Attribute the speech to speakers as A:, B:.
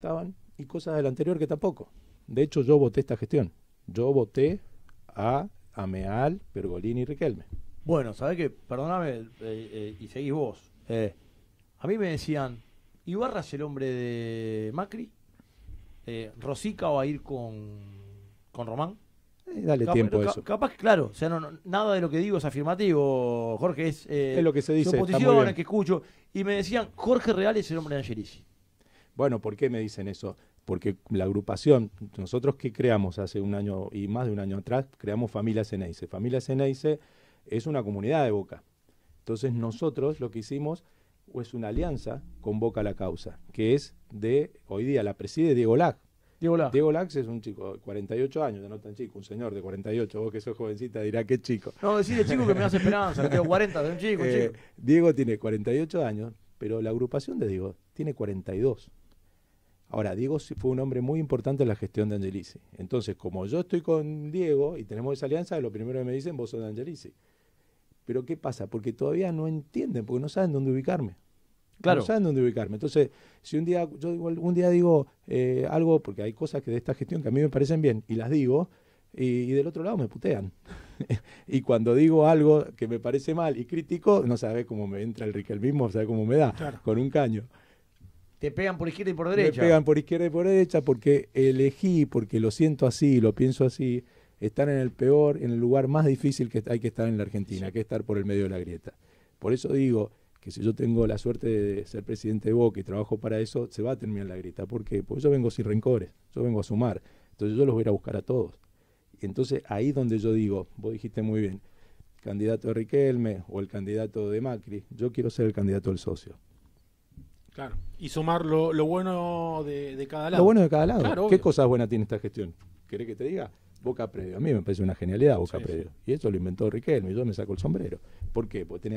A: estaban y cosas del anterior que tampoco. De hecho, yo voté esta gestión. Yo voté a Ameal, Pergolini y Riquelme.
B: Bueno, ¿sabes que Perdóname eh, eh, y seguís vos. Eh. a mí me decían, ¿Ibarra es el hombre de Macri? ¿Rosica va a ir con, con Román? dale tiempo a eso. Capaz, claro, o sea, nada de lo que digo es afirmativo, Jorge. Es, es lo que se dice. posición, que escucho. Y me decían, Jorge Real es el hombre de Angelici. Bueno, ¿por qué me dicen
A: eso? Porque la agrupación, nosotros que creamos hace un año y más de un año atrás, creamos Familia Ceneice. Familia Ceneice es una comunidad de Boca. Entonces nosotros lo que hicimos es una alianza con Boca la Causa, que es de, hoy día la preside Diego Lac, Diego Lac. Diego Lac es un chico de 48 años, ya no tan chico, un señor de 48. Vos que sos jovencita dirá qué chico. No, decide chico que me hace esperanza, tengo 40, soy un chico, eh, chico. Diego tiene 48 años, pero la agrupación de Diego tiene 42. Ahora, Diego fue un hombre muy importante en la gestión de Angelici. Entonces, como yo estoy con Diego y tenemos esa alianza, lo primero que me dicen, vos sos de Angelici. Pero ¿qué pasa? Porque todavía no entienden, porque no saben dónde ubicarme. Claro. No saben dónde ubicarme. Entonces, si un día, yo un día digo eh, algo, porque hay cosas que de esta gestión que a mí me parecen bien, y las digo, y, del otro lado me putean. y cuando digo algo que me parece mal y crítico, no sabe cómo me entra el mismo, sabe cómo me da, con un caño.
B: Te pegan por izquierda y por derecha. Te pegan por
A: izquierda y por derecha porque elegí, porque lo siento así, lo pienso así, estar en el peor, en el lugar más difícil que hay que estar en la Argentina, que que estar por el medio de la grieta. Por eso digo que si yo tengo la suerte de ser presidente de Boca y trabajo para eso, se va a terminar la grieta. ¿Por qué? Porque yo vengo sin rencores, yo vengo a sumar. Entonces yo los voy a ir a buscar a todos. Y entonces ahí donde yo digo, vos dijiste muy bien, candidato de Riquelme o el candidato de Macri, yo quiero ser el candidato del socio Claro. Y sumar lo, bueno de, cada lado. Lo bueno de cada lado. ¿Qué cosas buenas tiene esta gestión? ¿Querés que te diga? Boca previo A mí me parece una genialidad Boca previo Y eso lo inventó Riquelme y yo me saco el sombrero. ¿Por qué? Porque tenía